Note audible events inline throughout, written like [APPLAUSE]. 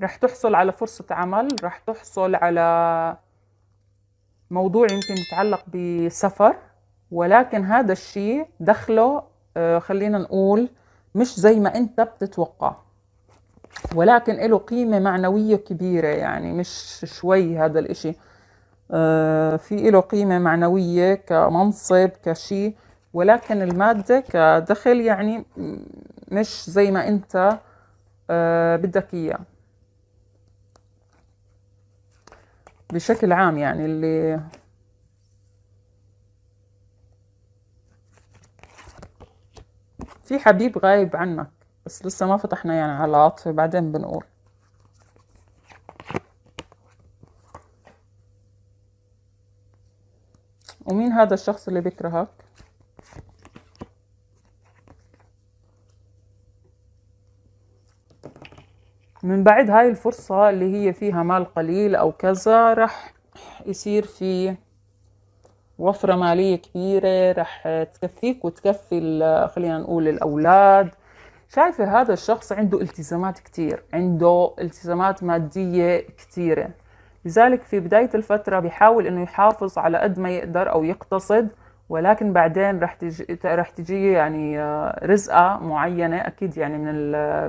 رح تحصل على فرصة عمل رح تحصل على موضوع يمكن يتعلق بسفر ولكن هذا الشيء دخله آه، خلينا نقول مش زي ما انت بتتوقع ولكن له قيمة معنوية كبيرة يعني مش شوي هذا الاشي آه، في له قيمة معنوية كمنصب كشيء ولكن المادة كدخل يعني مش زي ما انت آه، بدك اياه بشكل عام يعني اللي في حبيب غايب عنك بس لسه ما فتحنا يعني على العاطفة بعدين بنقول ومين هذا الشخص اللي بيكرهك من بعد هاي الفرصة اللي هي فيها مال قليل أو كذا رح يصير في وفرة مالية كبيرة رح تكفيك وتكفي خلينا نقول الأولاد شايفة هذا الشخص عنده التزامات كتير عنده التزامات مادية كتيرة لذلك في بداية الفترة بيحاول أنه يحافظ على قد ما يقدر أو يقتصد ولكن بعدين رح تجي رح تجي يعني آه، رزقه معينه اكيد يعني من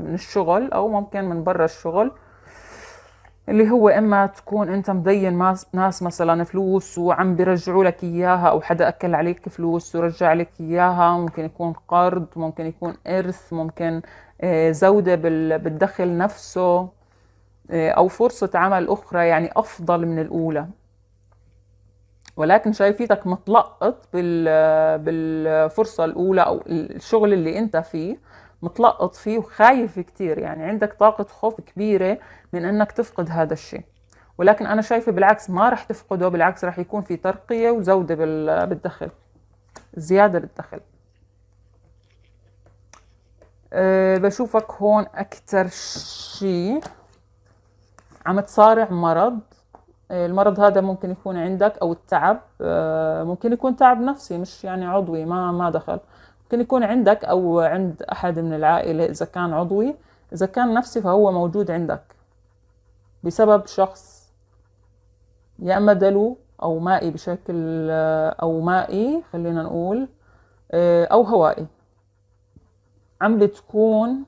من الشغل او ممكن من برا الشغل اللي هو اما تكون انت مدين ناس مثلا فلوس وعم بيرجعوا لك اياها او حدا اكل عليك فلوس ورجع لك اياها ممكن يكون قرض ممكن يكون ارث ممكن آه، زوده بالدخل نفسه آه، او فرصه عمل اخرى يعني افضل من الاولى ولكن شايفيتك متلقط بالفرصة الأولى أو الشغل اللي أنت فيه متلقط فيه وخايف كتير يعني عندك طاقة خوف كبيرة من أنك تفقد هذا الشيء ولكن أنا شايفة بالعكس ما رح تفقده بالعكس رح يكون في ترقية وزودة بالدخل زيادة بالدخل أه بشوفك هون أكتر شيء عم تصارع مرض آه، المرض هذا ممكن يكون عندك او التعب آه، ممكن يكون تعب نفسي مش يعني عضوي ما ما دخل ممكن يكون عندك او عند احد من العائله اذا كان عضوي اذا كان نفسي فهو موجود عندك بسبب شخص يا اما دلو او مائي بشكل آه، او مائي خلينا نقول او هوائي عم بتكون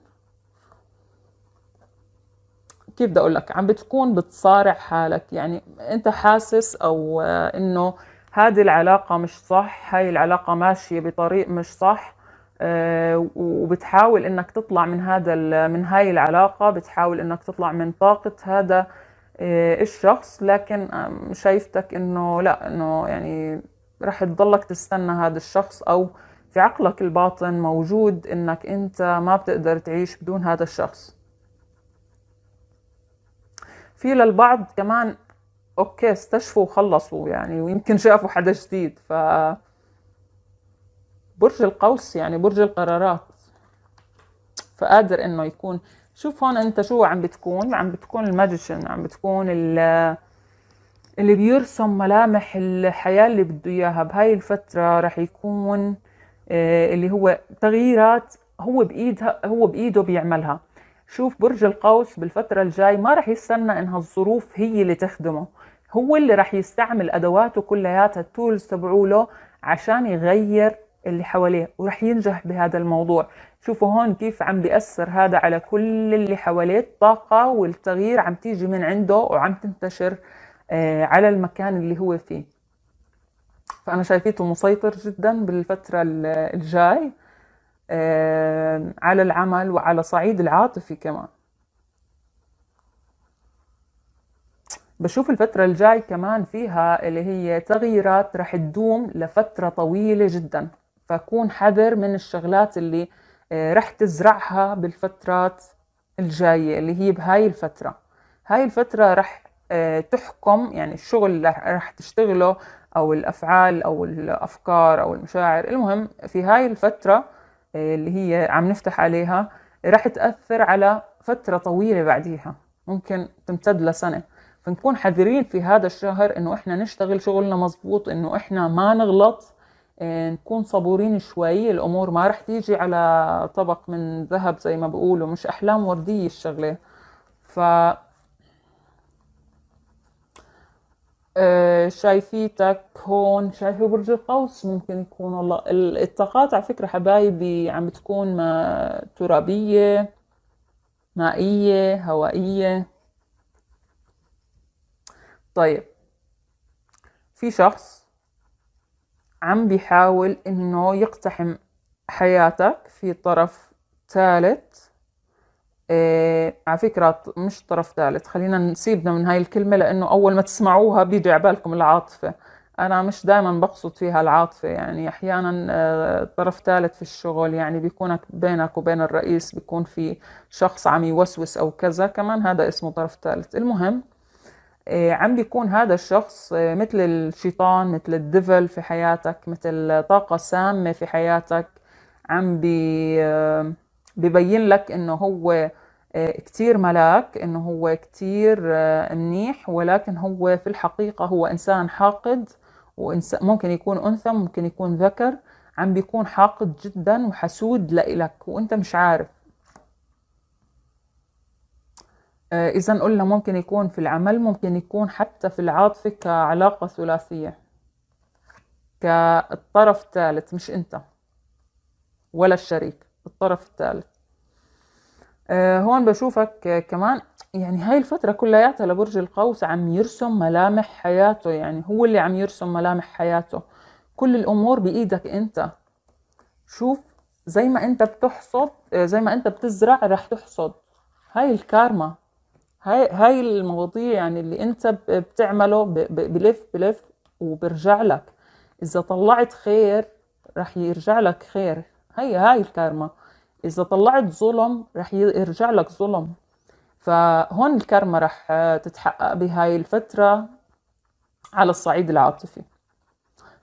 كيف بدي اقول لك عم بتكون بتصارع حالك يعني انت حاسس او آه، انه هذه العلاقه مش صح هاي العلاقه ماشيه بطريق مش صح آه، وبتحاول انك تطلع من هذا من هاي العلاقه بتحاول انك تطلع من طاقه هذا آه، الشخص لكن شايفتك انه لا انه يعني رح تضلك تستنى هذا الشخص او في عقلك الباطن موجود انك انت ما بتقدر تعيش بدون هذا الشخص في للبعض كمان اوكي استشفوا وخلصوا يعني ويمكن شافوا حدا جديد ف برج القوس يعني برج القرارات فقادر انه يكون شوف هون انت شو عم بتكون عم بتكون الماجيشن عم بتكون اللي بيرسم ملامح الحياة اللي بده إياها بهاي الفترة رح يكون آه، اللي هو تغييرات هو بإيدها هو بإيده بيعملها شوف برج القوس بالفترة الجاي ما رح يستنى انها الظروف هي اللي تخدمه هو اللي رح يستعمل ادواته كلياتها التولز تبعوله عشان يغير اللي حواليه ورح ينجح بهذا الموضوع شوفوا هون كيف عم بيأثر هذا على كل اللي حواليه الطاقة والتغيير عم تيجي من عنده وعم تنتشر آه، على المكان اللي هو فيه فأنا شايفيته مسيطر جدا بالفترة الجاي على العمل وعلى صعيد العاطفي كمان بشوف الفترة الجاي كمان فيها اللي هي تغييرات رح تدوم لفترة طويلة جدا فكون حذر من الشغلات اللي آه، رح تزرعها بالفترات الجاية اللي هي بهاي الفترة هاي الفترة رح آه، تحكم يعني الشغل اللي رح تشتغله أو الأفعال أو الأفكار أو المشاعر المهم في هاي الفترة اللي هي عم نفتح عليها راح تأثر على فترة طويلة بعديها ممكن تمتد لسنة فنكون حذرين في هذا الشهر انه احنا نشتغل شغلنا مزبوط انه احنا ما نغلط آه، نكون صبورين شوي الامور ما رح تيجي على طبق من ذهب زي ما بقولوا مش احلام وردية الشغلة ف آه، شايفيتك هون شايفه برج القوس ممكن يكون والله الطاقات على فكرة حبايبي عم تكون ما ترابية مائية هوائية طيب في شخص عم بيحاول انه يقتحم حياتك في طرف ثالث إيه على فكرة مش طرف ثالث خلينا نسيبنا من هاي الكلمة لأنه أول ما تسمعوها بيجي عبالكم العاطفة أنا مش دائما بقصد فيها العاطفة يعني أحيانا آه، طرف ثالث في الشغل يعني بيكون بينك وبين الرئيس بيكون في شخص عم يوسوس أو كذا كمان هذا اسمه طرف ثالث المهم إيه عم بيكون هذا الشخص آه، مثل الشيطان مثل الدفل في حياتك مثل طاقة سامة في حياتك عم بي آه، ببين لك انه هو آه، كتير ملاك انه هو كتير آه، منيح ولكن هو في الحقيقة هو انسان حاقد وإنسان ممكن يكون انثى ممكن يكون ذكر عم بيكون حاقد جدا وحسود لإلك وانت مش عارف آه، اذا قلنا ممكن يكون في العمل ممكن يكون حتى في العاطفة كعلاقة ثلاثية كالطرف الثالث مش انت ولا الشريك الطرف الثالث أه هون بشوفك كمان يعني هاي الفترة كلياتها لبرج القوس عم يرسم ملامح حياته يعني هو اللي عم يرسم ملامح حياته كل الأمور بإيدك أنت شوف زي ما أنت بتحصد آه، زي ما أنت بتزرع رح تحصد هاي الكارما هاي هاي المواضيع يعني اللي أنت بتعمله بلف بلف وبرجع لك إذا طلعت خير رح يرجع لك خير هي هاي الكارما اذا طلعت ظلم رح يرجع لك ظلم فهون الكارما رح آه، تتحقق بهاي الفترة على الصعيد العاطفي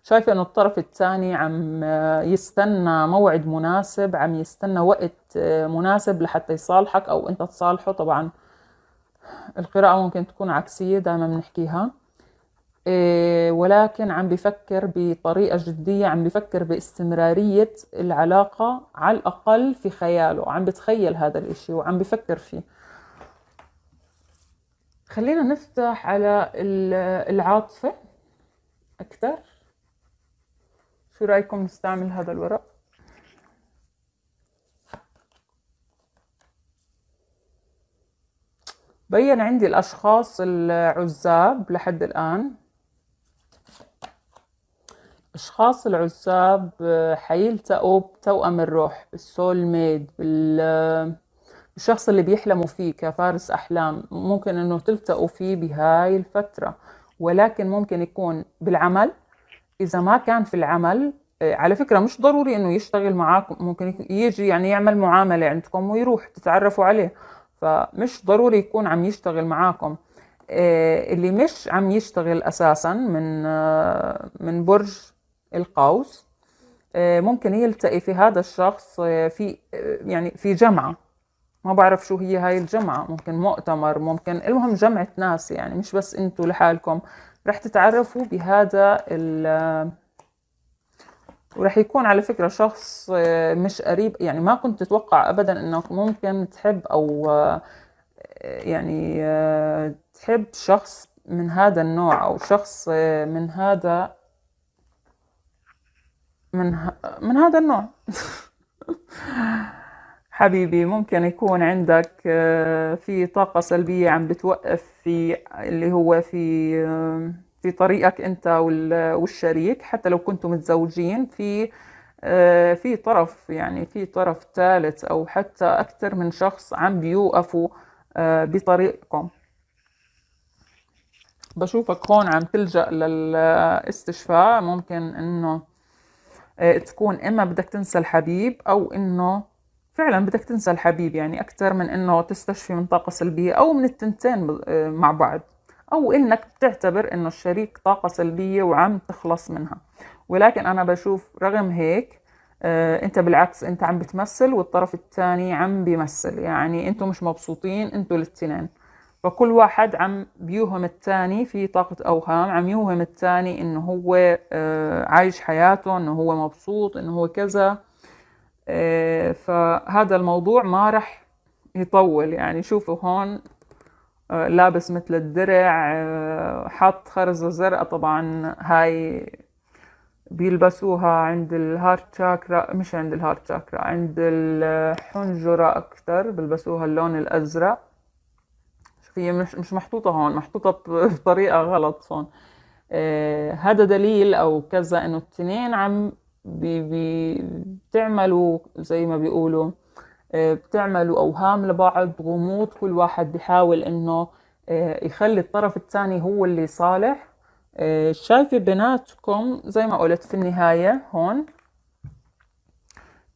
شايفة انه الطرف الثاني عم آه، يستنى موعد مناسب عم يستنى وقت آه، مناسب لحتى يصالحك او انت تصالحه طبعا القراءة ممكن تكون عكسية دائما بنحكيها إيه، ولكن عم بفكر بطريقة جدية عم بفكر باستمرارية العلاقة على الأقل في خياله عم بتخيل هذا الإشي وعم بفكر فيه خلينا نفتح على العاطفة أكثر شو رأيكم نستعمل هذا الورق بين عندي الأشخاص العزاب لحد الآن أشخاص العزاب آه، حيلتقوا بتوأم الروح بالسول ميد بال آه، الشخص اللي بيحلموا فيه كفارس أحلام ممكن أنه تلتقوا فيه بهاي الفترة ولكن ممكن يكون بالعمل إذا ما كان في العمل آه، على فكرة مش ضروري أنه يشتغل معاكم ممكن يجي يعني يعمل معاملة عندكم ويروح تتعرفوا عليه فمش ضروري يكون عم يشتغل معاكم اللي مش عم يشتغل أساسا من من برج القوس آه، ممكن يلتقي في هذا الشخص آه، في آه، يعني في جمعة ما بعرف شو هي هاي الجمعة ممكن مؤتمر ممكن المهم جمعة ناس يعني مش بس انتوا لحالكم رح تتعرفوا بهذا ال ورح يكون على فكرة شخص مش قريب يعني ما كنت تتوقع أبدا أنك ممكن تحب أو يعني تحب شخص من هذا النوع أو شخص من هذا من ه... من هذا النوع [LAUGHS] حبيبي ممكن يكون عندك آه، في طاقة سلبية عم بتوقف في اللي هو في آه، في طريقك انت والشريك حتى لو كنتوا متزوجين في آه، في طرف يعني في طرف ثالث او حتى اكثر من شخص عم بيوقفوا بطريقكم بشوفك هون عم تلجأ للاستشفاء ممكن انه آه، تكون اما بدك تنسى الحبيب او انه فعلا بدك تنسى الحبيب يعني اكثر من انه تستشفي من طاقه سلبيه او من التنتين آه، مع بعض او انك بتعتبر انه الشريك طاقه سلبيه وعم تخلص منها ولكن انا بشوف رغم هيك آه، انت بالعكس انت عم بتمثل والطرف الثاني عم بيمثل يعني انتم مش مبسوطين انتم الاثنين فكل واحد عم بيوهم الثاني في طاقة أوهام عم يوهم الثاني إنه هو آه، عايش حياته إنه هو مبسوط إنه هو كذا آه، فهذا الموضوع ما رح يطول يعني شوفوا هون آه، لابس مثل الدرع حط خرزة زرقاء طبعا هاي بيلبسوها عند الهارت شاكرا مش عند الهارت شاكرا عند الحنجرة أكتر بيلبسوها اللون الأزرق هي مش مش محطوطه هون محطوطه بطريقه غلط هون آه دليل او كذا انه التنين عم بي بي بتعملوا زي ما بيقولوا آه بتعملوا اوهام لبعض غموض كل واحد بيحاول انه آه يخلي الطرف الثاني هو اللي صالح آه، شايفه بناتكم زي ما قلت في النهايه هون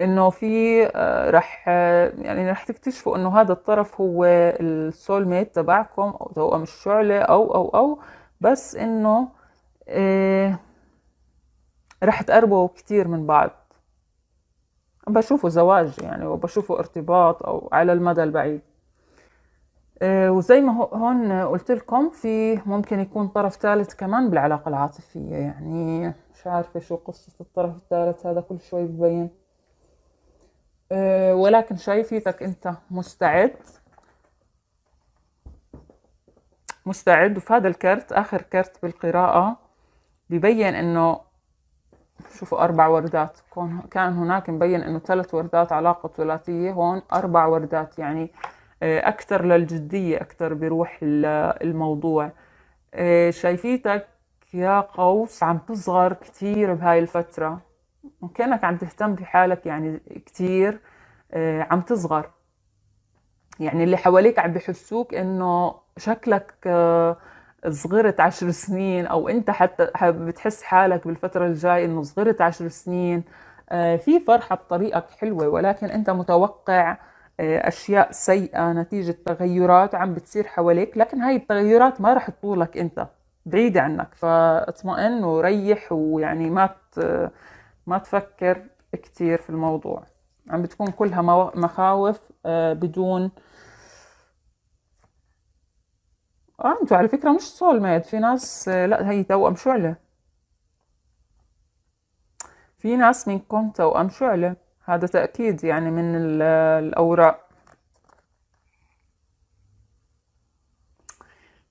انه في آه، رح آه، يعني رح تكتشفوا انه هذا الطرف هو السول ميت تبعكم او توأم الشعلة او او او بس انه آه، رح تقربوا كتير من بعض بشوفه زواج يعني وبشوفه ارتباط او على المدى البعيد وزي ما هون قلت لكم في ممكن يكون طرف ثالث كمان بالعلاقة العاطفية يعني مش عارفة شو قصة الطرف الثالث هذا كل شوي ببين آه، ولكن شايفيتك انت مستعد مستعد وفي هذا الكرت اخر كرت بالقراءة ببين انه شوفوا اربع وردات كان هناك مبين انه ثلاث وردات علاقة ثلاثية هون اربع وردات يعني آه، اكثر للجدية اكثر بروح الموضوع آه، شايفيتك يا قوس عم تصغر كتير بهاي الفترة كانك عم تهتم بحالك يعني كثير آه، عم تصغر يعني اللي حواليك عم بحسوك انه شكلك آه، صغرت عشر سنين او انت حتى بتحس حالك بالفترة الجاي انه صغرت عشر سنين آه، في فرحة بطريقك حلوة ولكن انت متوقع اشياء سيئة نتيجة تغيرات عم بتصير حواليك لكن هاي التغيرات ما رح تطولك انت بعيدة عنك فاطمئن وريح ويعني ما ت... ما تفكر كتير في الموضوع عم بتكون كلها مخاوف آه، بدون اه انتوا على فكرة مش سول ميت في ناس آه، لا هي توأم شعلة في ناس منكم توأم شعلة هذا تأكيد يعني من الأوراق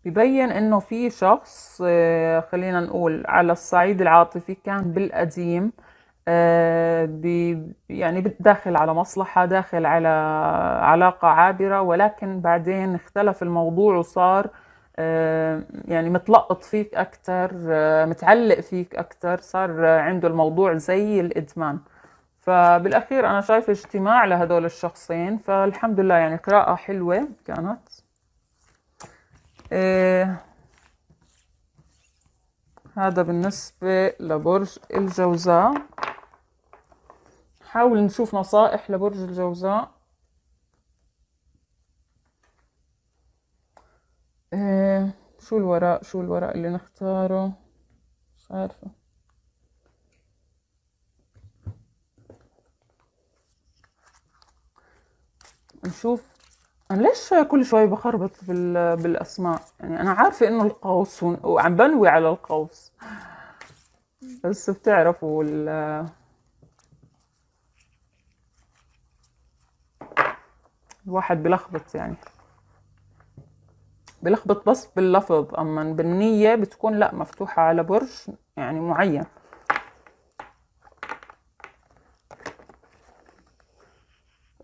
ببين انه في شخص آه، خلينا نقول على الصعيد العاطفي كان بالقديم يعني داخل على مصلحة داخل على علاقة عابرة ولكن بعدين اختلف الموضوع وصار آه، يعني متلقط فيك أكتر آه، متعلق فيك أكتر صار عنده الموضوع زي الإدمان فبالأخير أنا شايفة اجتماع لهدول الشخصين فالحمد لله يعني قراءة حلوة كانت آه، هذا بالنسبة لبرج الجوزاء نحاول نشوف نصائح لبرج الجوزاء آه شو الوراء شو الوراء اللي نختاره مش عارفة نشوف أنا ليش كل شوي بخربط بالأسماء يعني أنا عارفة إنه القوس وعم بنوي على القوس بس بتعرفوا الواحد بلخبط يعني بلخبط بس باللفظ اما بالنية بتكون لا مفتوحة على برج يعني معين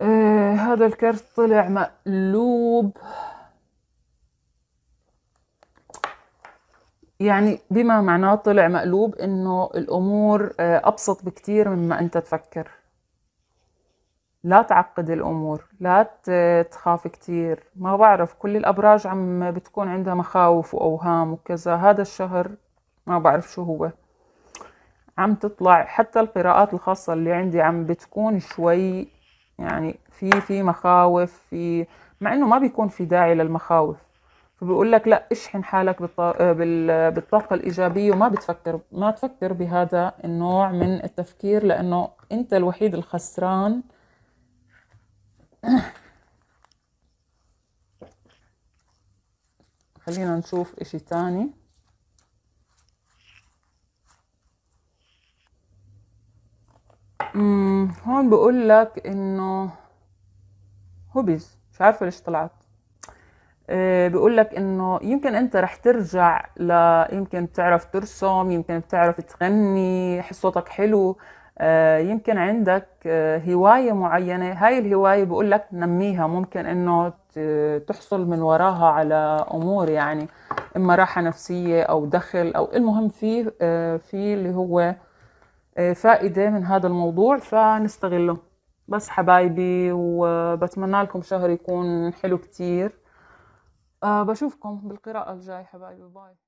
آه هذا الكرت طلع مقلوب يعني بما معناه طلع مقلوب انه الامور آه، ابسط بكتير مما انت تفكر لا تعقد الأمور لا تخاف كتير ما بعرف كل الأبراج عم بتكون عندها مخاوف وأوهام وكذا هذا الشهر ما بعرف شو هو عم تطلع حتى القراءات الخاصة اللي عندي عم بتكون شوي يعني في في مخاوف في مع انه ما بيكون في داعي للمخاوف فبقول لك لا اشحن حالك بالطاقة الإيجابية وما بتفكر ما تفكر بهذا النوع من التفكير لأنه أنت الوحيد الخسران خلينا نشوف اشي تاني مم. هون بقول لك انه هوبيز مش عارفه ليش طلعت آه، بقول لك انه يمكن انت رح ترجع ل يمكن بتعرف ترسم يمكن بتعرف تغني صوتك حلو آه، يمكن عندك آه، هواية معينة هاي الهواية بقول لك نميها ممكن انه تحصل من وراها على امور يعني اما راحة نفسية او دخل او المهم في آه، في اللي هو فائدة من هذا الموضوع فنستغله بس حبايبي وبتمنى لكم شهر يكون حلو كتير بشوفكم بالقراءة الجاي حبايبي باي